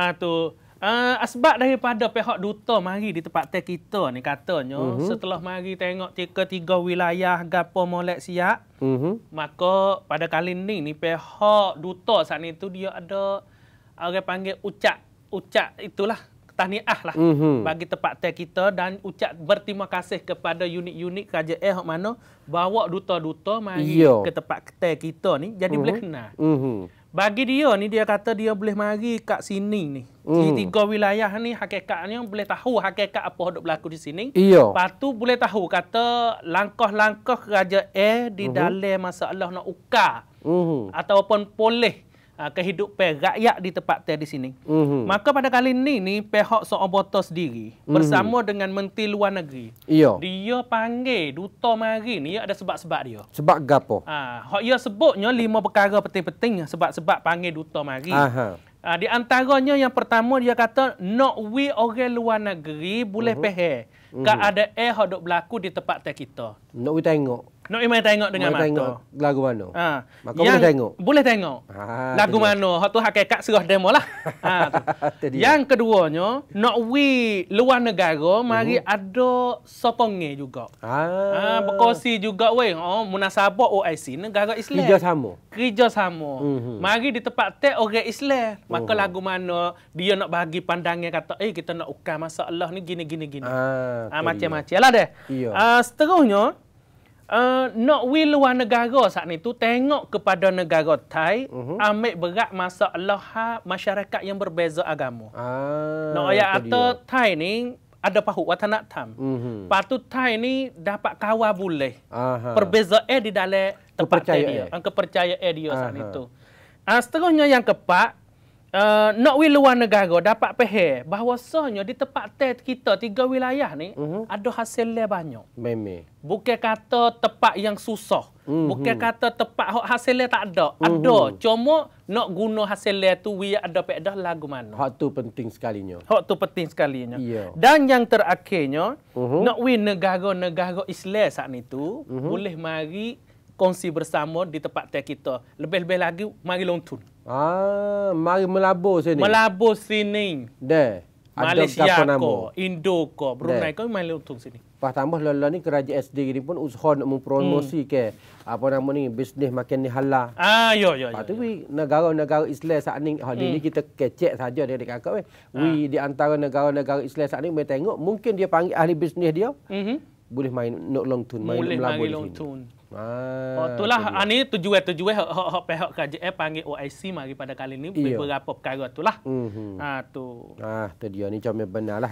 uh, tu uh, ah, sebab daripada pihak duta mari di tempat teh kita ni katanya uh mhm. -huh. setelah mari tengok tiga tiga wilayah gapo molek siap uh mhm. -huh. maka pada kali ni ni pihak duta saat itu dia ada orang panggil ucap ucap itulah tahniah lah uh mhm. -huh. bagi tempat teh kita dan ucap berterima kasih kepada unit-unit kerja eh mana bawa duta-duta mari Yo. ke tempat teh kita ni jadi uh -huh. boleh kenal uh -huh. Bagi dia ni dia kata dia boleh mari kat sini ni. Hmm. Di tiga wilayah ni hakikatnya boleh tahu hakikat apa hendak berlaku di sini. Iya. Lepas tu boleh tahu kata langkah-langkah kerajaan di uh-huh. dalam masalah nak ukar. Uh-huh. Ataupun boleh Ah, kehidupan rakyat di tempat ter di sini. Mm -hmm. Maka pada kali ini, ni pihak seorang botos diri mhm. bersama mm -hmm. dengan menteri luar negeri. Iyo. Dia panggil duta mari ni ada sebab-sebab dia. Sebab gapo? Ah, hok ia sebutnya lima perkara penting-penting sebab-sebab panggil duta mari. Aha. Ah, di antaranya yang pertama dia kata not we orang luar negeri boleh mm -hmm. peh. Mm -hmm. Ka ada eh hok berlaku di tempat ter kita. Nak we tengok. Nak main tengok dengan mata. tengok lagu mana? Ha. Maka yang boleh tengok? Boleh tengok. Ha, lagu tengok. mana? Hak tu hakikat serah demo lah. Ha, yang keduanya, nak we luar negara, mari uh-huh. Mhm. ada sokongnya juga. Ha. ha berkongsi juga weh. Oh, munasabah OIC, negara Islam. Kerja sama. Kerja sama. Uh-huh. Mari di tempat tek orang Islam. Maka uh-huh. lagu mana dia nak bagi pandangnya kata, eh kita nak ukah masalah ni gini-gini. gini. gini, gini. Ha, ha, macam-macam lah deh. Ha, seterusnya, uh, eh, nak pergi luar negara saat ni tu tengok kepada negara Thai uh mhm. -huh. ambil berat masalah masyarakat yang berbeza agama. Ah, nak ayat atas Thai ni ada pahuk watanak tam. Uh mhm. -huh. Patut Thai ni dapat kawal boleh. Perbeza eh di dalam tempat dia. Kepercayaan ah, dia, dia uh -huh. saat ni tu. Uh, seterusnya yang keempat, uh, nak wilayah luar negara dapat pehe, peheh bahawasanya di tempat teh kita tiga wilayah ni uh-huh. ada hasilnya banyak. Memang. Bukan kata tempat yang susah. Mm-hmm. Bukan kata tempat hak hasilnya tak ada. Mm-hmm. Ada. Cuma nak guna hasilnya tu we ada pek dah lagu mana. Hak tu penting sekali sekalinya. Hak tu penting sekali sekalinya. Yeah. Dan yang terakhirnya, mm-hmm. nak we negara-negara Islam saat ni tu mm-hmm. boleh mari kongsi bersama di tempat teh kita. Lebih-lebih lagi mari lontun. Ah, mari melabur sini. Melabur sini. Deh. Malaysia ko, Indo ko, Brunei ko main untung sini. Pas tambah lalu ni kerajaan SD ni pun usaha nak mempromosi hmm. ke apa nama ni bisnes makin ni halal. Ah, yo yo. Patu wi negara-negara Islam saat ni hari hmm. ni kita kecek saja dia dekat kau eh. Wi ah. di antara negara-negara Islam saat ni mai tengok mungkin dia panggil ahli bisnes dia. Mm -hmm. Boleh main nak long tun, main melabur di sini. Long tune. Ah, oh, itulah ah, ni tujuh-tujuh hok hok pihak KJL panggil OIC mari pada kali ini Iyo. beberapa perkara itulah. Mm -hmm. Ah tu. Ah tu dia ni cuma benarlah.